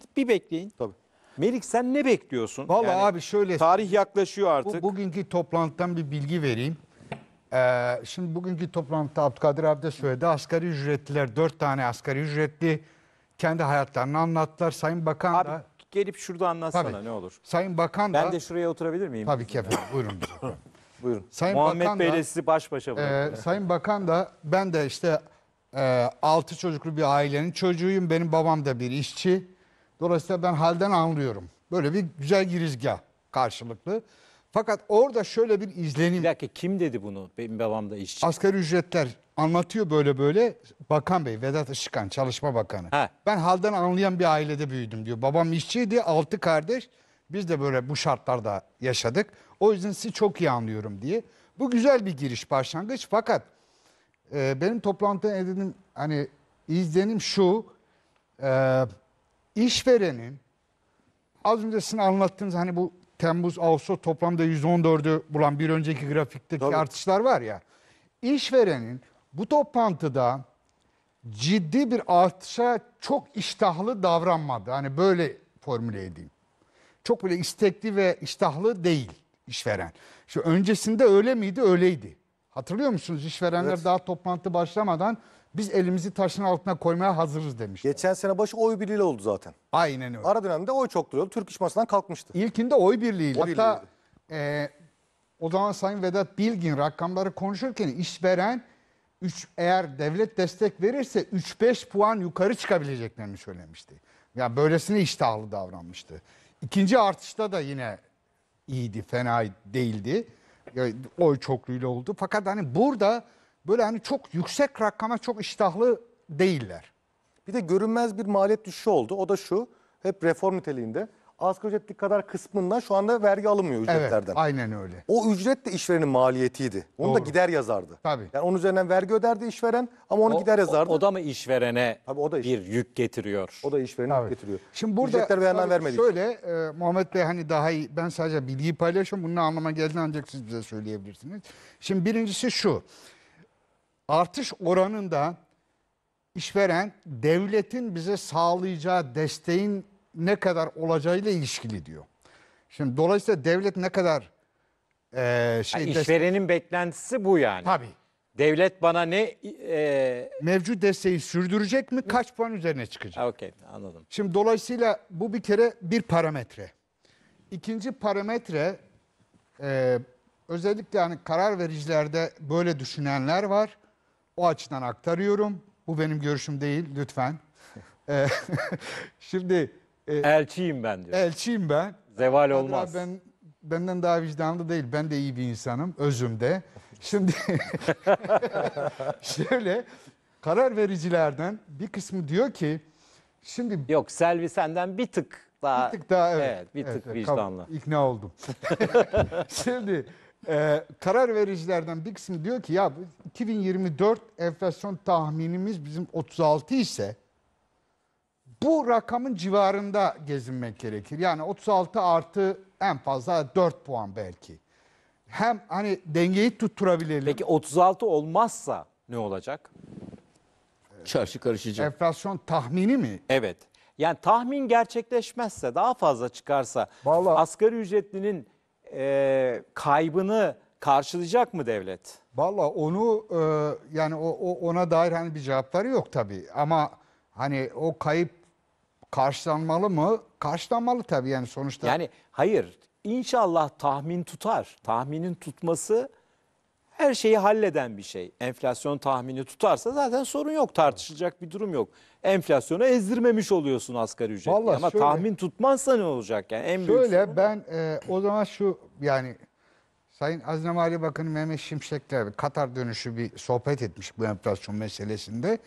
bir, bir bekleyin. Tabii. Melik sen ne bekliyorsun? Vallahi yani, abi şöyle. Tarih yaklaşıyor artık. Bu, bugünkü toplantıdan bir bilgi vereyim. Ee, şimdi bugünkü toplantıda Abdülkadir abi de söyledi. Asgari ücretliler, dört tane asgari ücretli kendi hayatlarını anlattılar. Sayın Bakan abi, da... gelip şurada anlatsana tabii. ne olur. Sayın Bakan ben da... Ben de şuraya oturabilir miyim? Tabii ki efendim. Buyurun bize. Buyurun. Sayın Muhammed Bakan Bey ile sizi baş başa ee, bırakıyor. E, Sayın Bakan da ben de işte e, altı çocuklu bir ailenin çocuğuyum. Benim babam da bir işçi. Dolayısıyla ben halden anlıyorum. Böyle bir güzel girizgah karşılıklı. Fakat orada şöyle bir izlenim. Bir dakika kim dedi bunu? Benim babam da işçi. Asgari ücretler anlatıyor böyle böyle. Bakan Bey Vedat Işıkan Çalışma Bakanı. Ha. Ben halden anlayan bir ailede büyüdüm diyor. Babam işçiydi altı kardeş. Biz de böyle bu şartlarda yaşadık. O yüzden sizi çok iyi anlıyorum diye. Bu güzel bir giriş başlangıç fakat e, benim toplantıda edindim hani izlenim şu. E, işverenin az önce sizin anlattığınız hani bu Temmuz, Ağustos toplamda %14'ü bulan bir önceki grafikteki Tabii. artışlar var ya. İşverenin bu toplantıda ciddi bir artışa çok iştahlı davranmadı. Hani böyle formüle edeyim. Çok böyle istekli ve iştahlı değil işveren. Şu öncesinde öyle miydi? Öyleydi. Hatırlıyor musunuz? İşverenler evet. daha toplantı başlamadan biz elimizi taşın altına koymaya hazırız demişti. Geçen sene başı oy birliğiyle oldu zaten. Aynen öyle. Ara dönemde oy çok duruyordu. Türk İş masasından kalkmıştı. İlkinde oy birliğiyle. Oy Hatta e, o zaman Sayın Vedat Bilgin rakamları konuşurken işveren 3 eğer devlet destek verirse 3-5 puan yukarı çıkabileceklerini söylemişti. Ya yani böylesine iştahlı davranmıştı. İkinci artışta da yine iyiydi, fena değildi. Oy çokluğuyla oldu. Fakat hani burada böyle hani çok yüksek rakama çok iştahlı değiller. Bir de görünmez bir maliyet düşüşü oldu. O da şu hep reform niteliğinde asgari ücretli kadar kısmından şu anda vergi alınmıyor ücretlerden. Evet aynen öyle. O ücret de işverenin maliyetiydi. Onu Doğru. da gider yazardı. Tabii. Yani onun üzerinden vergi öderdi işveren ama onu o, gider yazardı. O, o da mı işverene Tabii, o da iş. bir yük getiriyor? O da işverene tabii. yük getiriyor. Şimdi burada Ücretler verenden vermedik. Şöyle e, Muhammed Bey hani daha iyi ben sadece bilgiyi paylaşıyorum. Bunun anlama geldiğini ancak siz bize söyleyebilirsiniz. Şimdi birincisi şu artış oranında işveren devletin bize sağlayacağı desteğin ne kadar olacağıyla ilişkili diyor. Şimdi dolayısıyla devlet ne kadar e, şey... Yani işverenin beklentisi bu yani. Tabii. Devlet bana ne... E... Mevcut desteği sürdürecek mi? Kaç puan üzerine çıkacak? Okey anladım. Şimdi dolayısıyla bu bir kere bir parametre. İkinci parametre e, özellikle hani karar vericilerde böyle düşünenler var. O açıdan aktarıyorum. Bu benim görüşüm değil lütfen. Ee, şimdi e, Elçiyim ben diyor. elçiyim ben. Zeval Kadir olmaz. Ben benden daha vicdanlı değil. Ben de iyi bir insanım özümde. Şimdi şöyle karar vericilerden bir kısmı diyor ki şimdi Yok Selvi senden bir tık daha. bir tık daha evet. bir tık evet, kabul- vicdanlı. ikna oldum. Şimdi ee, karar vericilerden bir kısmı diyor ki ya 2024 enflasyon tahminimiz bizim 36 ise bu rakamın civarında gezinmek gerekir. Yani 36 artı en fazla 4 puan belki. Hem hani dengeyi tutturabilirim. Peki 36 olmazsa ne olacak? Çarşı karışacak. Enflasyon tahmini mi? Evet. Yani tahmin gerçekleşmezse daha fazla çıkarsa Vallahi- asgari ücretlinin e, kaybını karşılayacak mı devlet? Valla onu e, yani o, o ona dair hani bir cevapları yok tabii ama hani o kayıp karşılanmalı mı? Karşılanmalı tabii yani sonuçta. Yani hayır inşallah tahmin tutar. Tahminin tutması her şeyi halleden bir şey. Enflasyon tahmini tutarsa zaten sorun yok tartışılacak bir durum yok. Enflasyonu ezdirmemiş oluyorsun asgari ücret. Vallahi Ama şöyle- tahmin tutmazsa ne olacak yani en büyük Şöyle ben e, o zaman şu yani Sayın Hazine Maliye Bakanı Mehmet Şimşek'le bir Katar dönüşü bir sohbet etmiş bu enflasyon meselesinde.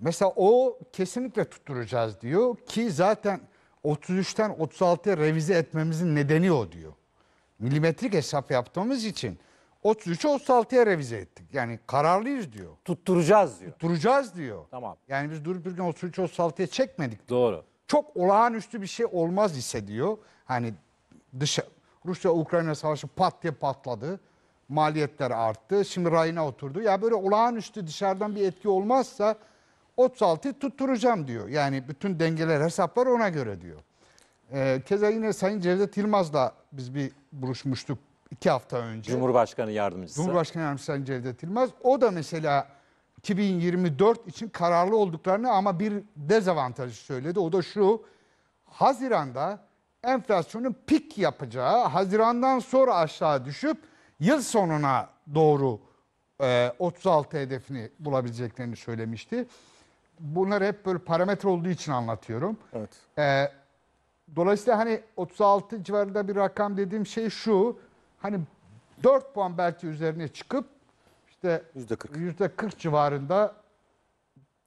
Mesela o kesinlikle tutturacağız diyor ki zaten 33'ten 36'ya revize etmemizin nedeni o diyor. Milimetrik hesap yaptığımız için 33'e 36'ya revize ettik. Yani kararlıyız diyor. Tutturacağız diyor. Tutturacağız diyor. Tamam. Yani biz durup bir gün 33'e 36'ya çekmedik. Doğru. Çok olağanüstü bir şey olmaz ise diyor. Hani dışa Rusya-Ukrayna savaşı pat diye patladı. Maliyetler arttı. Şimdi rayına oturdu. Ya böyle olağanüstü dışarıdan bir etki olmazsa 36'yı tutturacağım diyor. Yani bütün dengeler hesaplar ona göre diyor. Ee, keza yine Sayın Cevdet Yılmaz'la biz bir buluşmuştuk iki hafta önce. Cumhurbaşkanı yardımcısı. Cumhurbaşkanı yardımcısı Cevdet Yılmaz. O da mesela 2024 için kararlı olduklarını ama bir dezavantajı söyledi. O da şu. Haziran'da enflasyonun pik yapacağı, Haziran'dan sonra aşağı düşüp yıl sonuna doğru e, 36 hedefini bulabileceklerini söylemişti. Bunlar hep böyle parametre olduğu için anlatıyorum. Evet. E, dolayısıyla hani 36 civarında bir rakam dediğim şey şu hani 4 puan belki üzerine çıkıp işte %40, %40 civarında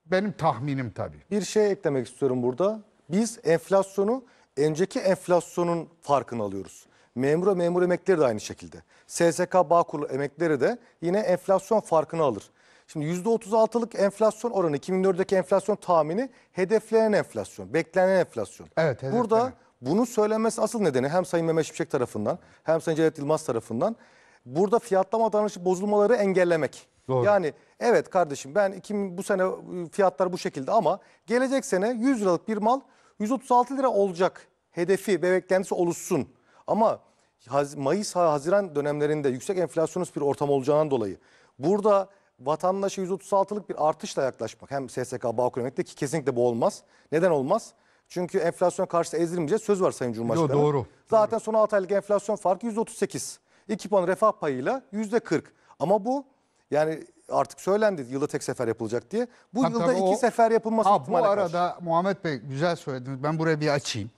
benim tahminim tabii. Bir şey eklemek istiyorum burada. Biz enflasyonu önceki enflasyonun farkını alıyoruz. Memura memur emekleri de aynı şekilde. SSK Bağkurlu emekleri de yine enflasyon farkını alır. Şimdi %36'lık enflasyon oranı 2004'deki enflasyon tahmini hedeflenen enflasyon, beklenen enflasyon. Evet, hedeflenen. Burada bunu söylenmesi asıl nedeni hem Sayın Mehmet Şimşek tarafından hem Sayın Cevdet Yılmaz tarafından burada fiyatlama davranışı bozulmaları engellemek. Doğru. Yani evet kardeşim ben kim bu sene ıı, fiyatlar bu şekilde ama gelecek sene 100 liralık bir mal 136 lira olacak hedefi ve beklentisi oluşsun. Ama Mayıs Haziran dönemlerinde yüksek enflasyonist bir ortam olacağından dolayı burada vatandaşa 136'lık bir artışla yaklaşmak hem SSK Bağkur ki kesinlikle bu olmaz. Neden olmaz? Çünkü enflasyon karşısında ezilmeyeceğiz. Söz var Sayın Cumhurbaşkanı. Yo, doğru. Zaten son 6 aylık enflasyon farkı 138. 2 puan refah payıyla %40. Ama bu yani artık söylendi yılda tek sefer yapılacak diye. Bu tabii yılda tabii iki o, sefer yapılması ha, ihtimali Bu arada karşı. Muhammed Bey güzel söylediniz. Ben buraya bir açayım.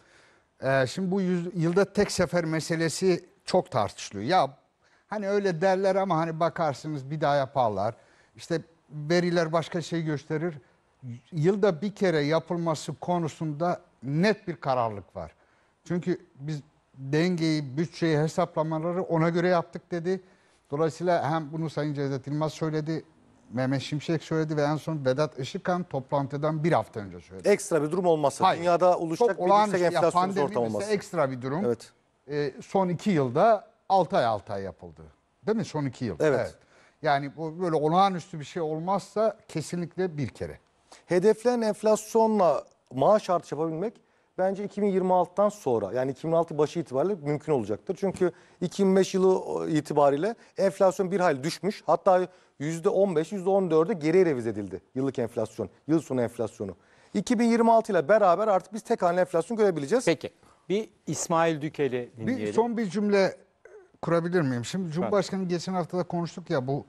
Ee, şimdi bu yüz, yılda tek sefer meselesi çok tartışılıyor. Ya hani öyle derler ama hani bakarsınız bir daha yaparlar. İşte veriler başka şey gösterir yılda bir kere yapılması konusunda net bir kararlılık var. Çünkü biz dengeyi, bütçeyi hesaplamaları ona göre yaptık dedi. Dolayısıyla hem bunu Sayın Cevdet İlmaz söyledi, Mehmet Şimşek söyledi ve en son Vedat Işıkhan toplantıdan bir hafta önce söyledi. Ekstra bir durum olmasa, Hayır. dünyada oluşacak Çok bir yüksek enflasyonuz ortam olması. ekstra bir durum. Evet. E, son iki yılda 6 ay 6 ay yapıldı. Değil mi? Son iki yıl. Evet. evet. Yani bu böyle olağanüstü bir şey olmazsa kesinlikle bir kere. Hedeflenen enflasyonla maaş artış yapabilmek bence 2026'dan sonra yani 2026 başı itibariyle mümkün olacaktır. Çünkü 2005 yılı itibariyle enflasyon bir hayli düşmüş. Hatta %15, %14'e geri revize edildi yıllık enflasyon, yıl sonu enflasyonu. 2026 ile beraber artık biz tek haneli enflasyon görebileceğiz. Peki. Bir İsmail Dükeli dinleyelim. Bir son bir cümle kurabilir miyim? Şimdi Cumhurbaşkanı geçen hafta da konuştuk ya bu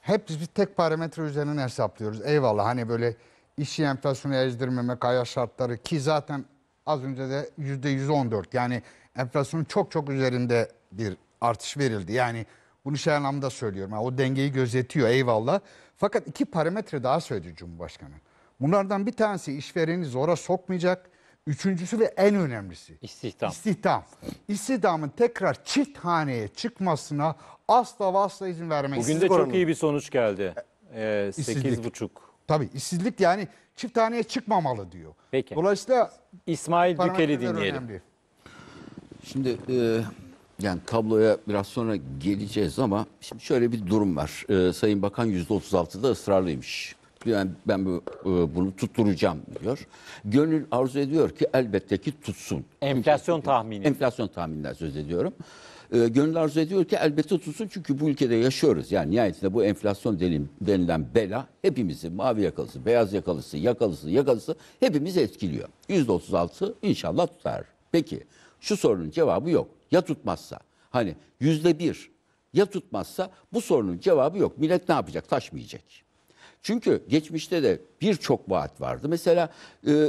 hep biz tek parametre üzerinden hesaplıyoruz. Eyvallah hani böyle işçi enflasyonu ezdirmeme kaya şartları ki zaten az önce de %114 yani enflasyonun çok çok üzerinde bir artış verildi. Yani bunu şey anlamda söylüyorum. Yani o dengeyi gözetiyor eyvallah. Fakat iki parametre daha söyledi Cumhurbaşkanı. Bunlardan bir tanesi işvereni zora sokmayacak. Üçüncüsü ve en önemlisi. İstihdam. İstihdam. İstihdamın tekrar çift haneye çıkmasına asla ve asla izin vermeyiz. Bugün de çok iyi bir sonuç geldi. Ee, 8,5 Tabii işsizlik yani çift haneye çıkmamalı diyor. Peki. Dolayısıyla İsmail Dükeli dinleyelim. Önemli. Şimdi e, yani tabloya biraz sonra geleceğiz ama şimdi şöyle bir durum var. E, Sayın Bakan %36'da ısrarlıymış yani ben bu, e, bunu tutturacağım diyor. Gönül arzu ediyor ki elbette ki tutsun. Enflasyon tahmini. Enflasyon tahmininden söz ediyorum. E, gönül arzu ediyor ki elbette tutsun çünkü bu ülkede yaşıyoruz. Yani nihayetinde bu enflasyon denilen bela hepimizi mavi yakalısı, beyaz yakalısı, yakalısı, yakalısı hepimiz etkiliyor. %36 inşallah tutar. Peki şu sorunun cevabı yok. Ya tutmazsa? Hani %1 ya tutmazsa bu sorunun cevabı yok. Millet ne yapacak? Taşmayacak. Çünkü geçmişte de birçok vaat vardı. Mesela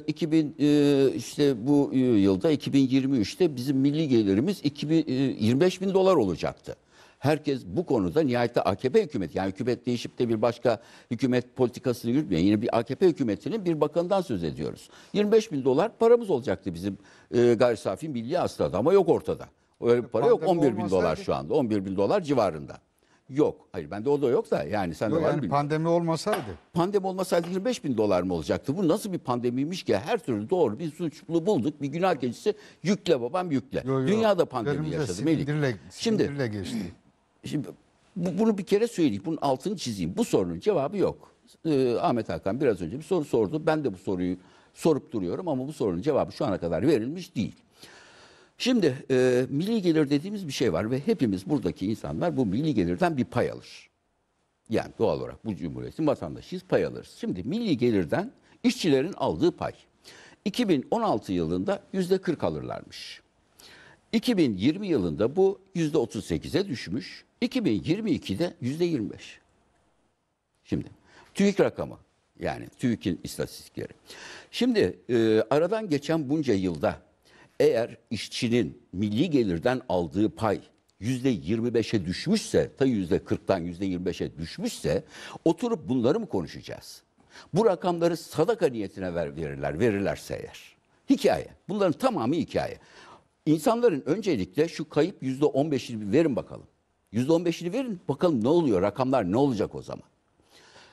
2000 e, e, işte bu e, yılda 2023'te bizim milli gelirimiz 25 bin dolar olacaktı herkes bu konuda nihayette AKP hükümeti yani hükümet değişip de bir başka hükümet politikasını yürütmeyen yine bir AKP hükümetinin bir bakanından söz ediyoruz. 25 bin dolar paramız olacaktı bizim e, gayri safi milli hasılada ama yok ortada. Öyle bir para yok 11 bin dolar şu anda 11 bin dolar civarında. Yok. Hayır bende o da yok da yani sen de var mı? Yani pandemi olmasaydı. Pandemi olmasaydı 25 bin dolar mı olacaktı? Bu nasıl bir pandemiymiş ki? Her türlü doğru bir suçlu bulduk. Bir günah keçisi yükle babam yükle. Yo, yo. Dünyada pandemi yaşadı Melik. şimdi, geçti. Şimdi bu, bunu bir kere söyleyeyim. Bunun altını çizeyim. Bu sorunun cevabı yok. Ee, Ahmet Hakan biraz önce bir soru sordu. Ben de bu soruyu sorup duruyorum ama bu sorunun cevabı şu ana kadar verilmiş değil. Şimdi e, milli gelir dediğimiz bir şey var ve hepimiz buradaki insanlar bu milli gelirden bir pay alır. Yani doğal olarak bu cumhuriyetin vatandaşıyız pay alırız. Şimdi milli gelirden işçilerin aldığı pay. 2016 yılında yüzde 40 alırlarmış. 2020 yılında bu yüzde 38'e düşmüş. 2022'de yüzde 25. Şimdi TÜİK rakamı yani TÜİK'in istatistikleri. Şimdi e, aradan geçen bunca yılda eğer işçinin milli gelirden aldığı pay yüzde %25'e düşmüşse, ta %40'tan %25'e düşmüşse oturup bunları mı konuşacağız? Bu rakamları sadaka niyetine ver, verirler, verirlerse eğer. Hikaye. Bunların tamamı hikaye. İnsanların öncelikle şu kayıp yüzde %15'ini verin bakalım. yüzde %15'ini verin bakalım ne oluyor, rakamlar ne olacak o zaman?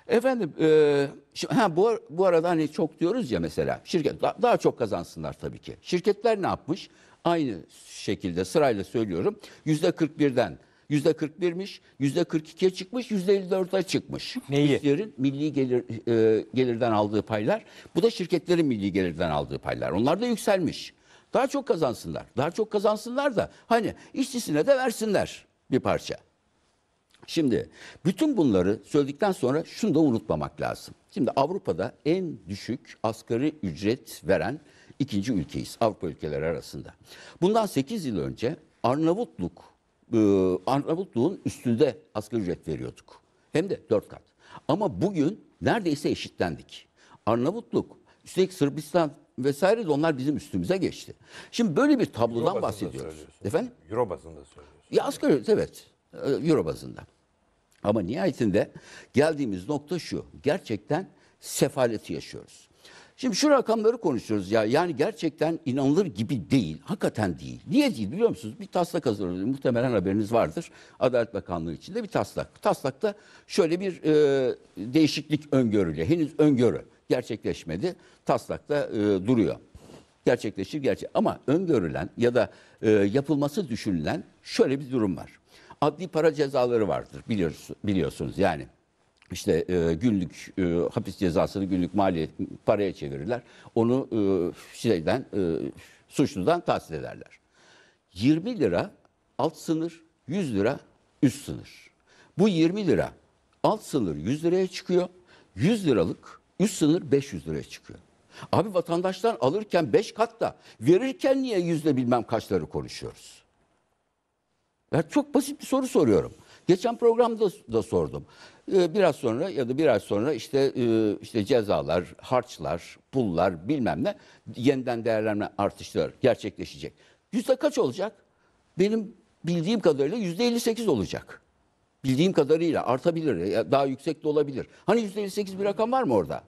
Efendim e, şimdi, ha, bu, bu arada hani çok diyoruz ya mesela şirket da, daha çok kazansınlar tabii ki. Şirketler ne yapmış? Aynı şekilde sırayla söylüyorum. Yüzde 41'den yüzde 41'miş, yüzde 42'ye çıkmış, yüzde 54'e çıkmış. Neyi? İşlerin milli gelir e, gelirden aldığı paylar. Bu da şirketlerin milli gelirden aldığı paylar. Onlar da yükselmiş. Daha çok kazansınlar. Daha çok kazansınlar da hani işçisine de versinler bir parça. Şimdi bütün bunları söyledikten sonra şunu da unutmamak lazım. Şimdi Avrupa'da en düşük asgari ücret veren ikinci ülkeyiz Avrupa ülkeleri arasında. Bundan 8 yıl önce Arnavutluk e, Arnavutluğun üstünde asgari ücret veriyorduk. Hem de 4 kat. Ama bugün neredeyse eşitlendik. Arnavutluk, üstelik Sırbistan vesaire de onlar bizim üstümüze geçti. Şimdi böyle bir tablodan Euro bahsediyoruz. Efendim? Euro bazında söylüyorsunuz. Ya asgari ücret evet. E, Euro bazında. Ama nihayetinde geldiğimiz nokta şu. Gerçekten sefaleti yaşıyoruz. Şimdi şu rakamları konuşuyoruz ya. Yani gerçekten inanılır gibi değil. Hakikaten değil. Niye değil biliyor musunuz? Bir taslak hazırlanıyor. Muhtemelen haberiniz vardır. Adalet Bakanlığı içinde bir taslak. Taslakta şöyle bir e, değişiklik öngörülüyor. Henüz öngörü gerçekleşmedi. Taslakta e, duruyor. Gerçekleşir gerçek. Ama öngörülen ya da e, yapılması düşünülen şöyle bir durum var adli para cezaları vardır biliyorsunuz, biliyorsunuz yani. İşte e, günlük e, hapis cezasını günlük mali paraya çevirirler. Onu e, şeyden e, suçludan tahsil ederler. 20 lira alt sınır, 100 lira üst sınır. Bu 20 lira alt sınır 100 liraya çıkıyor. 100 liralık üst sınır 500 liraya çıkıyor. Abi vatandaştan alırken 5 kat da verirken niye yüzde bilmem kaçları konuşuyoruz? Ya çok basit bir soru soruyorum. Geçen programda da sordum. Ee, biraz sonra ya da biraz sonra işte e, işte cezalar, harçlar, pullar bilmem ne yeniden değerlenme artışları gerçekleşecek. Yüzde kaç olacak? Benim bildiğim kadarıyla yüzde 58 olacak. Bildiğim kadarıyla artabilir, daha yüksek de olabilir. Hani yüzde 58 bir rakam var mı orada?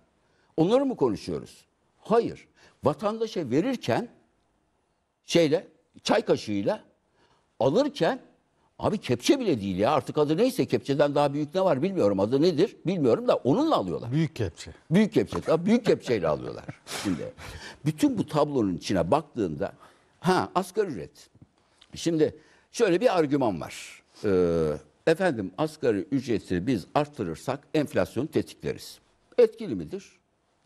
Onları mı konuşuyoruz? Hayır. Vatandaşa verirken şeyle, çay kaşığıyla alırken Abi kepçe bile değil ya artık adı neyse kepçeden daha büyük ne var bilmiyorum adı nedir bilmiyorum da onunla alıyorlar. Büyük kepçe. Büyük kepçe tabii büyük kepçeyle alıyorlar. Şimdi bütün bu tablonun içine baktığında ha asgari ücret. Şimdi şöyle bir argüman var. Ee, efendim asgari ücreti biz arttırırsak enflasyonu tetikleriz. Etkili midir?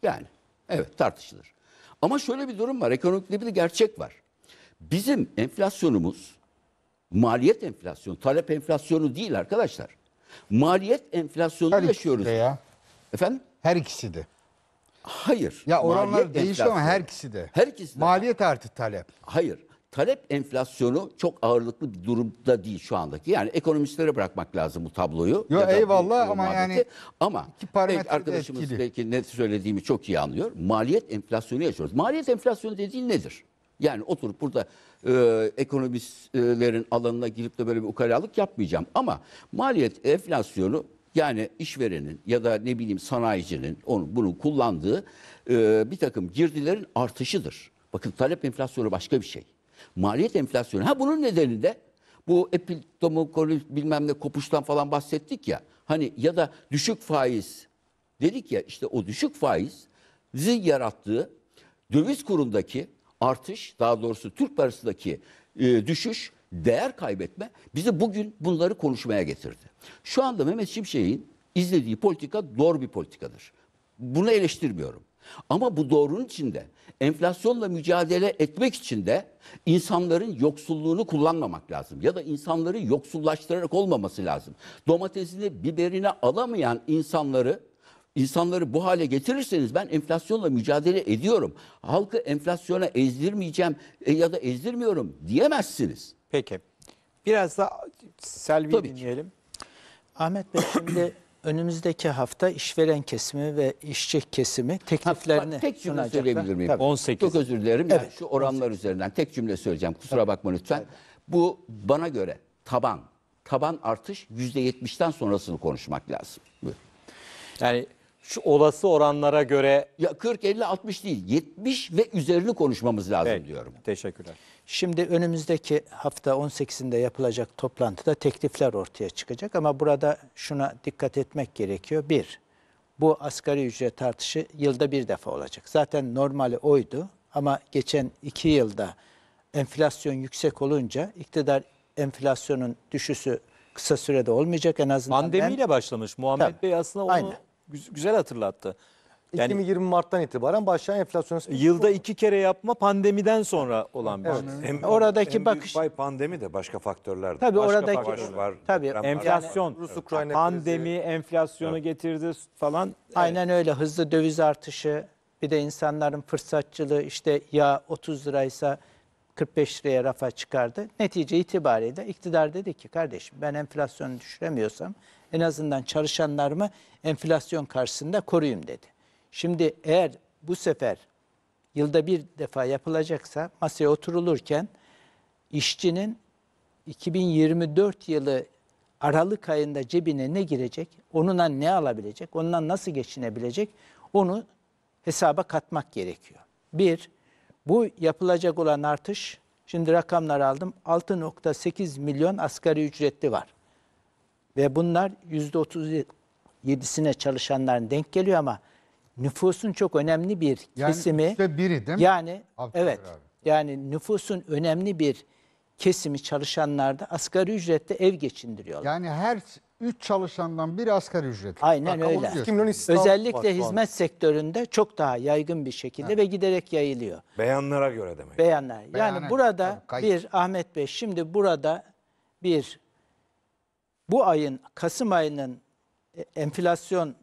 Yani evet tartışılır. Ama şöyle bir durum var ekonomikte bir gerçek var. Bizim enflasyonumuz maliyet enflasyonu, talep enflasyonu değil arkadaşlar. Maliyet enflasyonu Her yaşıyoruz. ikisi de ya. Efendim? Her ikisi de. Hayır. Ya oranlar maliyet değişiyor ama enflasyonu. her ikisi de. Her ikisi de. Maliyet artı talep. Hayır. Talep enflasyonu çok ağırlıklı bir durumda değil şu andaki. Yani ekonomistlere bırakmak lazım bu tabloyu. Yo, Ya da bu- eyvallah bu ama muhabbeti. yani ama iki belki arkadaşımız etkili. belki ne söylediğimi çok iyi anlıyor. Maliyet enflasyonu yaşıyoruz. Maliyet enflasyonu dediğin nedir? Yani oturup burada e, ekonomistlerin alanına girip de böyle bir ukalalık yapmayacağım. Ama maliyet enflasyonu yani işverenin ya da ne bileyim sanayicinin onu bunu kullandığı e, bir takım girdilerin artışıdır. Bakın talep enflasyonu başka bir şey. Maliyet enflasyonu. Ha bunun nedeni de bu epitomokonik bilmem ne kopuştan falan bahsettik ya. Hani ya da düşük faiz dedik ya işte o düşük faiz zin yarattığı döviz kurundaki artış daha doğrusu Türk parasındaki e, düşüş değer kaybetme bizi bugün bunları konuşmaya getirdi. Şu anda Mehmet Şimşek'in izlediği politika doğru bir politikadır. Bunu eleştirmiyorum. Ama bu doğrunun içinde enflasyonla mücadele etmek için de insanların yoksulluğunu kullanmamak lazım. Ya da insanları yoksullaştırarak olmaması lazım. Domatesini, biberini alamayan insanları insanları bu hale getirirseniz ben enflasyonla mücadele ediyorum. Halkı enflasyona ezdirmeyeceğim e, ya da ezdirmiyorum diyemezsiniz. Peki. Biraz da Selvi'yi dinleyelim. Ahmet Bey şimdi önümüzdeki hafta işveren kesimi ve işçi kesimi tekliflerini ha, tek cümle sunacaklar. söyleyebilir miyim? Tabii. 18. Çok özür dilerim. Evet. Yani şu oranlar 18. üzerinden tek cümle söyleyeceğim. Kusura Tabii. bakma lütfen. Tabii. Bu bana göre taban taban artış %70'ten sonrasını konuşmak lazım. Buyur. Yani şu olası oranlara göre Ya 40, 50, 60 değil 70 ve üzerini konuşmamız lazım Peki, diyorum. Teşekkürler. Şimdi önümüzdeki hafta 18'inde yapılacak toplantıda teklifler ortaya çıkacak ama burada şuna dikkat etmek gerekiyor. Bir, bu asgari ücret artışı yılda bir defa olacak. Zaten normali oydu ama geçen iki yılda enflasyon yüksek olunca iktidar enflasyonun düşüşü kısa sürede olmayacak en azından. ben- pandemiyle başlamış Muhammed Tabii. Bey aslında onu Aynen güzel hatırlattı. Yani- 20 Mart'tan itibaren başlayan enflasyon Yılda iki kere yapma pandemiden sonra olan bir şey. Hem- Oradaki hem büyük bakış- pay pandemi de başka faktörler de. Tabii Başka oradaki- faktörler var. Tabii, deprem var. enflasyon, Rus-Ukrayna pandemi, enflasyonu getirdi falan. Aynen öyle hızlı döviz artışı bir de insanların fırsatçılığı işte ya 30 liraysa 45 liraya rafa çıkardı. Netice itibariyle iktidar dedi ki kardeşim ben enflasyonu düşüremiyorsam en azından çalışanlarımı enflasyon karşısında koruyayım dedi. Şimdi eğer bu sefer yılda bir defa yapılacaksa masaya oturulurken işçinin 2024 yılı Aralık ayında cebine ne girecek, onunla ne alabilecek, ondan nasıl geçinebilecek onu hesaba katmak gerekiyor. Bir, bu yapılacak olan artış, şimdi rakamlar aldım, 6.8 milyon asgari ücretli var. Ve bunlar %37'sine çalışanların denk geliyor ama nüfusun çok önemli bir kesimi. Yani biri değil mi? Yani Abdülkadir evet. Abi. Yani nüfusun önemli bir kesimi çalışanlarda asgari ücrette ev geçindiriyorlar. Yani her üç çalışandan biri asgari ücret. Aynen Bak, öyle. Özellikle var, hizmet var. sektöründe çok daha yaygın bir şekilde evet. ve giderek yayılıyor. Beyanlara göre demek. Beyanlar. Yani Beyana, burada tabii, bir Ahmet Bey şimdi burada bir bu ayın Kasım ayının e, enflasyon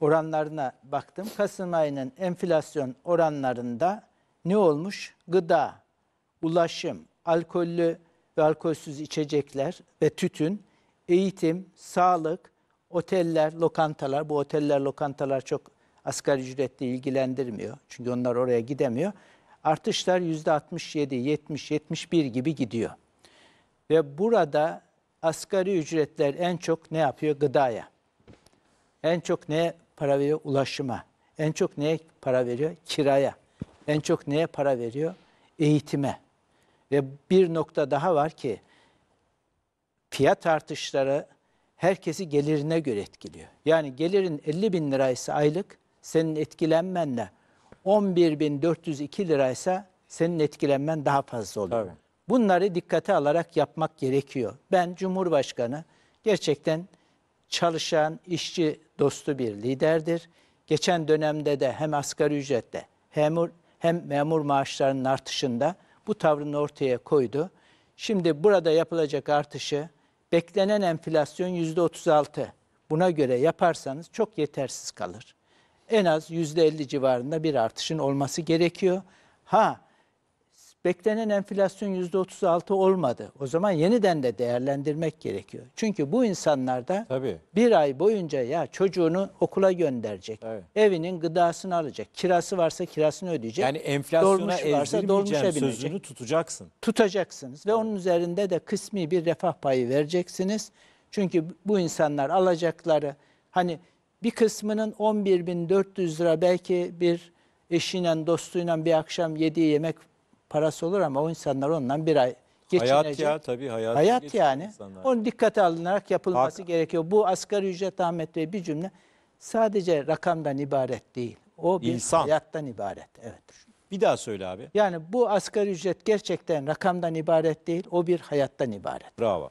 oranlarına baktım. Kasım ayının enflasyon oranlarında ne olmuş? Gıda, ulaşım, alkollü ve alkolsüz içecekler ve tütün, eğitim, sağlık, oteller, lokantalar. Bu oteller, lokantalar çok asgari ücretle ilgilendirmiyor. Çünkü onlar oraya gidemiyor. Artışlar %67, 70, 71 gibi gidiyor. Ve burada asgari ücretler en çok ne yapıyor? Gıdaya. En çok neye para veriyor? Ulaşıma. En çok neye para veriyor? Kiraya. En çok neye para veriyor? Eğitime. Ve bir nokta daha var ki fiyat artışları herkesi gelirine göre etkiliyor. Yani gelirin 50 bin liraysa aylık senin etkilenmenle 11.402 liraysa senin etkilenmen daha fazla oluyor. Tabii. Bunları dikkate alarak yapmak gerekiyor. Ben Cumhurbaşkanı gerçekten çalışan, işçi dostu bir liderdir. Geçen dönemde de hem asgari ücretle, hem, hem memur maaşlarının artışında bu tavrını ortaya koydu. Şimdi burada yapılacak artışı beklenen enflasyon yüzde 36. Buna göre yaparsanız çok yetersiz kalır. En az yüzde 50 civarında bir artışın olması gerekiyor. Ha beklenen enflasyon %36 olmadı. O zaman yeniden de değerlendirmek gerekiyor. Çünkü bu insanlarda Tabii. bir ay boyunca ya çocuğunu okula gönderecek. Evet. Evinin gıdasını alacak. Kirası varsa kirasını ödeyecek. Yani enflasyona dolmuş varsa dolmuşa binecek. sözünü tutacaksın. Tutacaksınız ve onun üzerinde de kısmi bir refah payı vereceksiniz. Çünkü bu insanlar alacakları hani bir kısmının 11.400 lira belki bir eşiyle dostuyla bir akşam yediği yemek parası olur ama o insanlar ondan bir ay geçinecek. Hayat ya tabii hayat. Hayat yani. Insanlar. Onun dikkate alınarak yapılması Hak. gerekiyor. Bu asgari ücret Ahmet Bey bir cümle sadece rakamdan ibaret değil. O bir İnsan. hayattan ibaret. Evet. Bir daha söyle abi. Yani bu asgari ücret gerçekten rakamdan ibaret değil. O bir hayattan ibaret. Bravo.